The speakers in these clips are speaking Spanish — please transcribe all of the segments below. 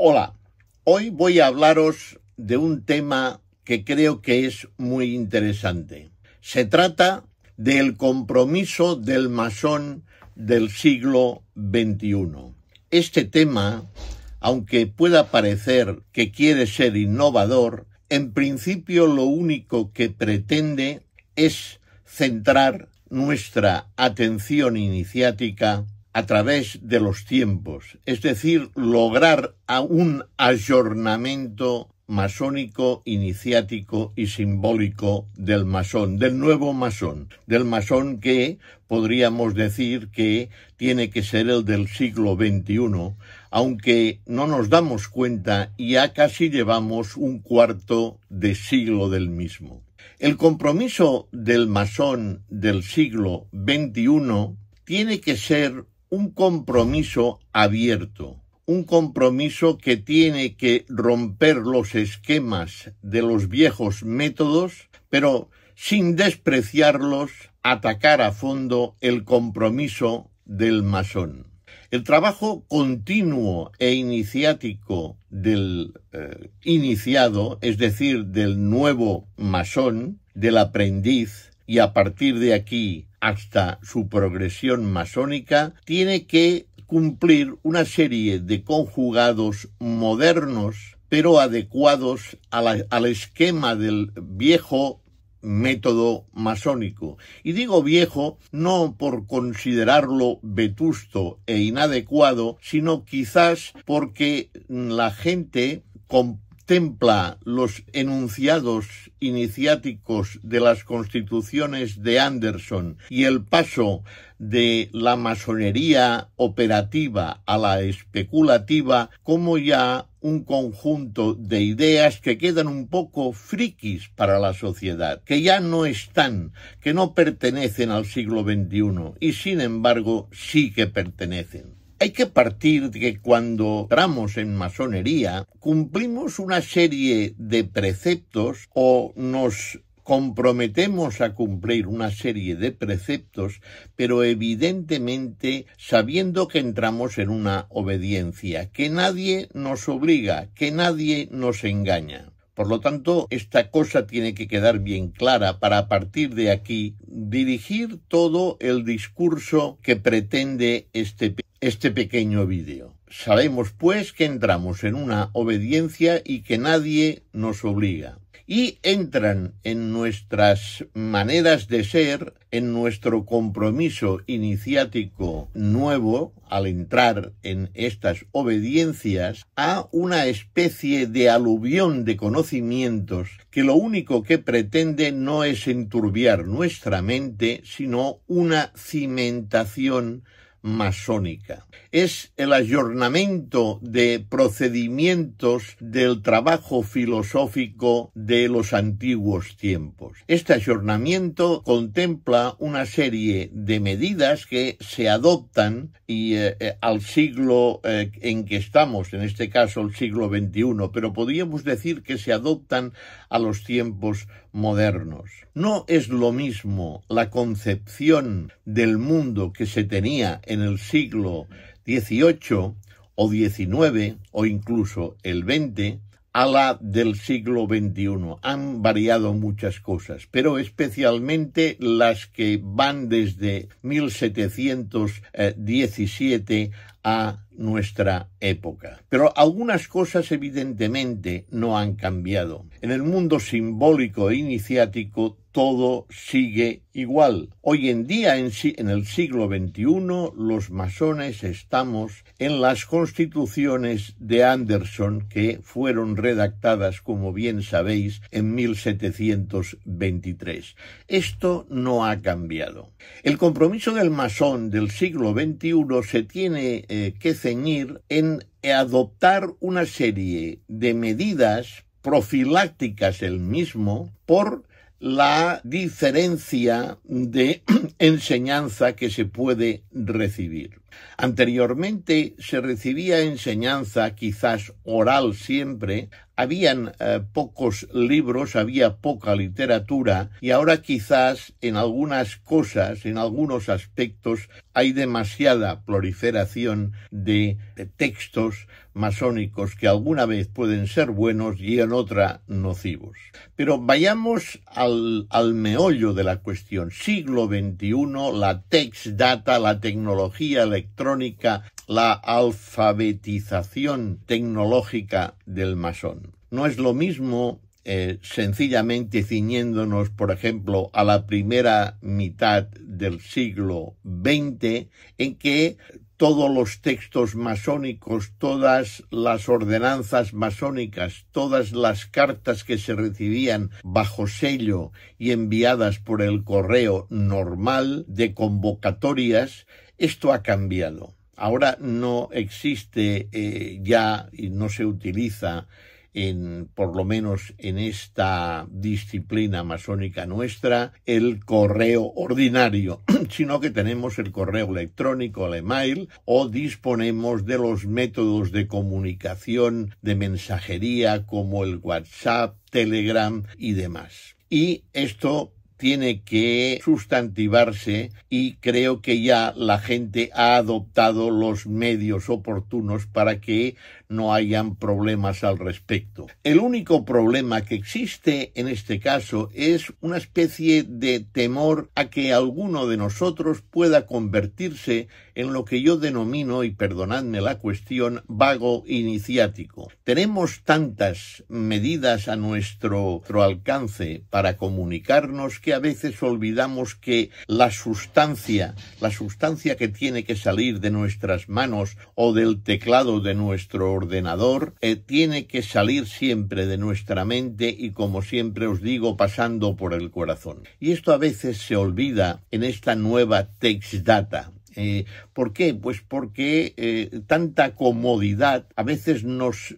Hola, hoy voy a hablaros de un tema que creo que es muy interesante. Se trata del compromiso del masón del siglo XXI. Este tema, aunque pueda parecer que quiere ser innovador, en principio lo único que pretende es centrar nuestra atención iniciática a través de los tiempos, es decir, lograr un ayornamiento masónico, iniciático y simbólico del masón, del nuevo masón, del masón que podríamos decir que tiene que ser el del siglo XXI, aunque no nos damos cuenta y ya casi llevamos un cuarto de siglo del mismo. El compromiso del masón del siglo XXI tiene que ser un compromiso abierto, un compromiso que tiene que romper los esquemas de los viejos métodos, pero sin despreciarlos, atacar a fondo el compromiso del masón. El trabajo continuo e iniciático del eh, iniciado, es decir, del nuevo masón, del aprendiz, y a partir de aquí hasta su progresión masónica, tiene que cumplir una serie de conjugados modernos pero adecuados al esquema del viejo método masónico. Y digo viejo no por considerarlo vetusto e inadecuado, sino quizás porque la gente contempla los enunciados iniciáticos de las constituciones de Anderson y el paso de la masonería operativa a la especulativa como ya un conjunto de ideas que quedan un poco frikis para la sociedad, que ya no están, que no pertenecen al siglo XXI y sin embargo sí que pertenecen. Hay que partir de que cuando entramos en masonería cumplimos una serie de preceptos o nos comprometemos a cumplir una serie de preceptos, pero evidentemente sabiendo que entramos en una obediencia, que nadie nos obliga, que nadie nos engaña. Por lo tanto, esta cosa tiene que quedar bien clara para a partir de aquí dirigir todo el discurso que pretende este este pequeño vídeo. Sabemos pues que entramos en una obediencia y que nadie nos obliga. Y entran en nuestras maneras de ser, en nuestro compromiso iniciático nuevo, al entrar en estas obediencias, a una especie de aluvión de conocimientos que lo único que pretende no es enturbiar nuestra mente, sino una cimentación masónica. Es el ayornamiento de procedimientos del trabajo filosófico de los antiguos tiempos. Este ayornamiento contempla una serie de medidas que se adoptan y eh, eh, al siglo eh, en que estamos, en este caso el siglo XXI, pero podríamos decir que se adoptan a los tiempos modernos. No es lo mismo la concepción del mundo que se tenía en el siglo XVIII o XIX o incluso el XX a la del siglo XXI. Han variado muchas cosas, pero especialmente las que van desde 1717 a nuestra época. Pero algunas cosas evidentemente no han cambiado. En el mundo simbólico e iniciático todo sigue igual. Hoy en día, en, en el siglo XXI, los masones estamos en las constituciones de Anderson que fueron redactadas, como bien sabéis, en 1723. Esto no ha cambiado. El compromiso del masón del siglo XXI se tiene eh, que en adoptar una serie de medidas profilácticas el mismo por la diferencia de enseñanza que se puede recibir. Anteriormente se recibía enseñanza, quizás oral siempre, habían eh, pocos libros, había poca literatura y ahora quizás en algunas cosas, en algunos aspectos, hay demasiada proliferación de textos masónicos que alguna vez pueden ser buenos y en otra nocivos. Pero vayamos al, al meollo de la cuestión. Siglo XXI, la text data, la tecnología, electrónica la alfabetización tecnológica del masón. No es lo mismo eh, sencillamente ciñéndonos, por ejemplo, a la primera mitad del siglo XX, en que todos los textos masónicos, todas las ordenanzas masónicas, todas las cartas que se recibían bajo sello y enviadas por el correo normal de convocatorias, esto ha cambiado. Ahora no existe eh, ya y no se utiliza en, por lo menos en esta disciplina masónica nuestra, el correo ordinario, sino que tenemos el correo electrónico, el email, o disponemos de los métodos de comunicación de mensajería como el WhatsApp, Telegram y demás. Y esto tiene que sustantivarse y creo que ya la gente ha adoptado los medios oportunos para que no hayan problemas al respecto. El único problema que existe en este caso es una especie de temor a que alguno de nosotros pueda convertirse en lo que yo denomino, y perdonadme la cuestión, vago iniciático. Tenemos tantas medidas a nuestro, alcance para comunicarnos que a veces olvidamos que la sustancia, la sustancia que tiene que salir de nuestras manos o del teclado de nuestro ordenador, eh, tiene que salir siempre de nuestra mente y como siempre os digo, pasando por el corazón. Y esto a veces se olvida en esta nueva text data, eh, ¿Por qué? Pues porque eh, tanta comodidad a veces nos,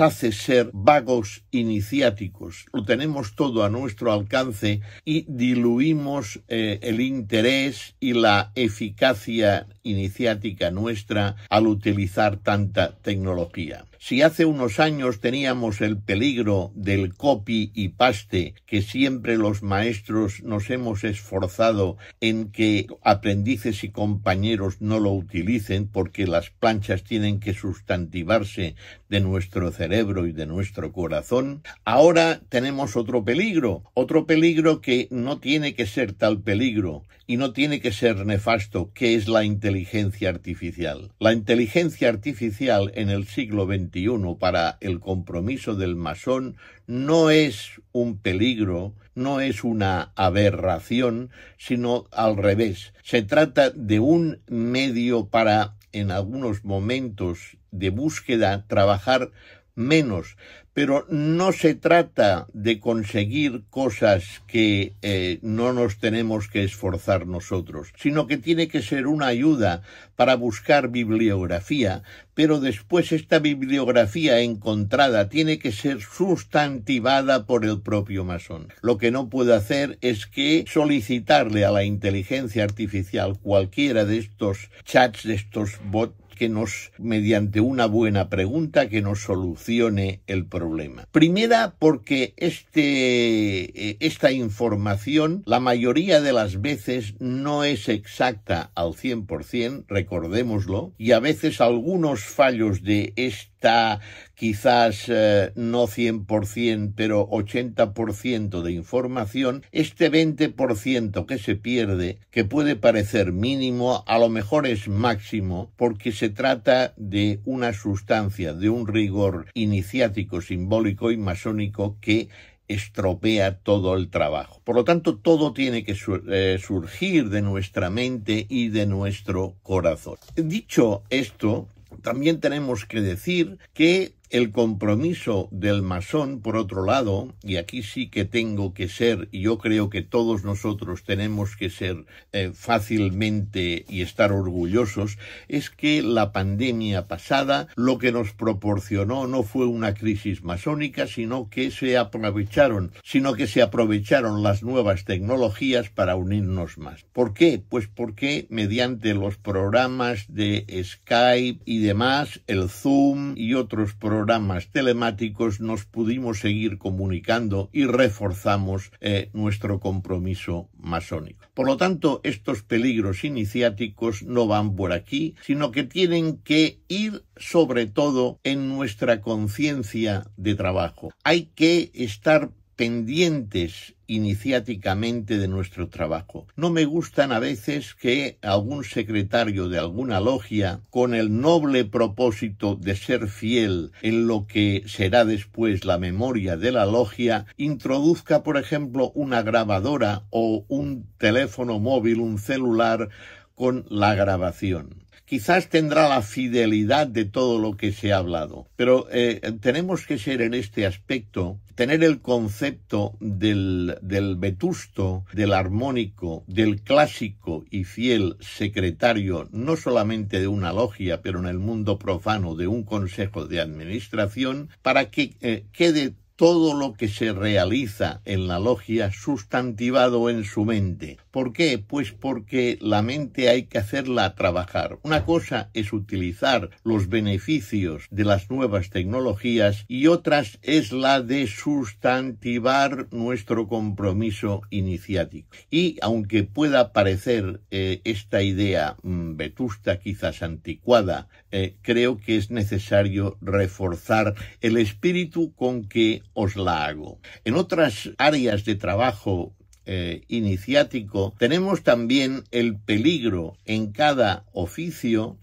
hace ser vagos iniciáticos. Lo tenemos todo a nuestro alcance y diluimos eh, el interés y la eficacia iniciática nuestra al utilizar tanta tecnología. Si hace unos años teníamos el peligro del copy y paste que siempre los maestros nos hemos esforzado en que aprendices y compañeros no lo utilicen porque las planchas tienen que sustantivarse de nuestro cerebro y de nuestro corazón, ahora tenemos otro peligro, otro peligro que no tiene que ser tal peligro y no tiene que ser nefasto, que es la inteligencia artificial. La inteligencia artificial en el siglo XXI para el compromiso del masón no es un peligro, no es una aberración, sino al revés. Se trata de un medio para, en algunos momentos de búsqueda, trabajar menos, pero no se trata de conseguir cosas que eh, no nos tenemos que esforzar nosotros, sino que tiene que ser una ayuda para buscar bibliografía, pero después esta bibliografía encontrada tiene que ser sustantivada por el propio masón. Lo que no puede hacer es que solicitarle a la inteligencia artificial cualquiera de estos chats, de estos bots, que nos, mediante una buena pregunta, que nos solucione el problema. Primera, porque este, eh, esta información, la mayoría de las veces, no es exacta al 100%, recordémoslo, y a veces algunos fallos de esta quizás eh, no 100%, pero 80% de información, este 20% que se pierde, que puede parecer mínimo, a lo mejor es máximo, porque se se trata de una sustancia de un rigor iniciático, simbólico y masónico que estropea todo el trabajo. Por lo tanto, todo tiene que eh, surgir de nuestra mente y de nuestro corazón. Dicho esto, también tenemos que decir que el compromiso del masón, por otro lado, y aquí sí que tengo que ser, y yo creo que todos nosotros tenemos que ser eh, fácilmente y estar orgullosos, es que la pandemia pasada lo que nos proporcionó no fue una crisis masónica, sino que se aprovecharon, sino que se aprovecharon las nuevas tecnologías para unirnos más. ¿Por qué? Pues porque mediante los programas de Skype y demás, el Zoom y otros programas, programas telemáticos nos pudimos seguir comunicando y reforzamos eh, nuestro compromiso masónico. Por lo tanto, estos peligros iniciáticos no van por aquí, sino que tienen que ir sobre todo en nuestra conciencia de trabajo. Hay que estar pendientes iniciáticamente de nuestro trabajo. No me gustan a veces que algún secretario de alguna logia, con el noble propósito de ser fiel en lo que será después la memoria de la logia, introduzca, por ejemplo, una grabadora o un teléfono móvil, un celular, con la grabación. Quizás tendrá la fidelidad de todo lo que se ha hablado, pero eh, tenemos que ser en este aspecto, tener el concepto del, del vetusto, del armónico, del clásico y fiel secretario, no solamente de una logia, pero en el mundo profano de un consejo de administración, para que eh, quede todo lo que se realiza en la logia sustantivado en su mente. ¿Por qué? Pues porque la mente hay que hacerla trabajar. Una cosa es utilizar los beneficios de las nuevas tecnologías y otra es la de sustantivar nuestro compromiso iniciático. Y aunque pueda parecer eh, esta idea mm, vetusta, quizás anticuada, eh, creo que es necesario reforzar el espíritu con que os la hago. En otras áreas de trabajo eh, iniciático tenemos también el peligro en cada oficio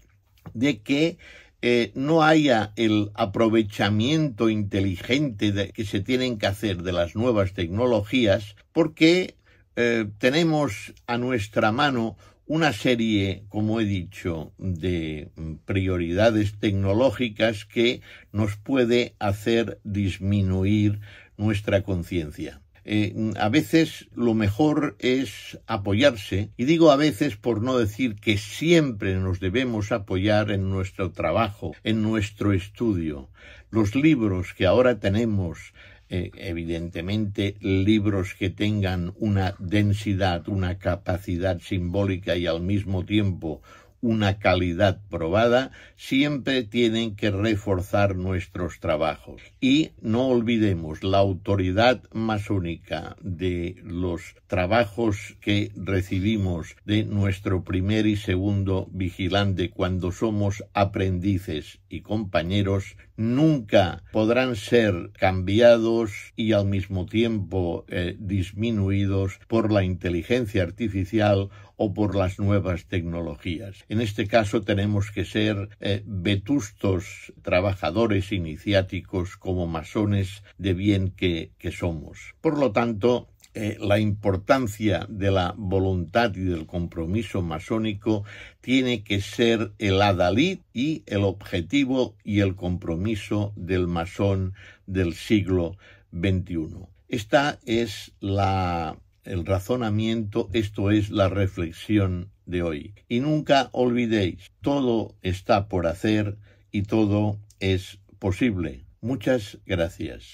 de que eh, no haya el aprovechamiento inteligente que se tienen que hacer de las nuevas tecnologías porque eh, tenemos a nuestra mano una serie, como he dicho, de prioridades tecnológicas que nos puede hacer disminuir nuestra conciencia. Eh, a veces lo mejor es apoyarse, y digo a veces por no decir que siempre nos debemos apoyar en nuestro trabajo, en nuestro estudio. Los libros que ahora tenemos, eh, evidentemente libros que tengan una densidad, una capacidad simbólica y al mismo tiempo una calidad probada, siempre tienen que reforzar nuestros trabajos. Y no olvidemos, la autoridad masónica de los trabajos que recibimos de nuestro primer y segundo vigilante cuando somos aprendices y compañeros nunca podrán ser cambiados y al mismo tiempo eh, disminuidos por la inteligencia artificial o por las nuevas tecnologías. En este caso tenemos que ser eh, vetustos trabajadores iniciáticos como masones de bien que, que somos. Por lo tanto, eh, la importancia de la voluntad y del compromiso masónico tiene que ser el adalid y el objetivo y el compromiso del masón del siglo XXI. Esta es la, el razonamiento, esto es la reflexión de hoy. Y nunca olvidéis, todo está por hacer y todo es posible. Muchas gracias.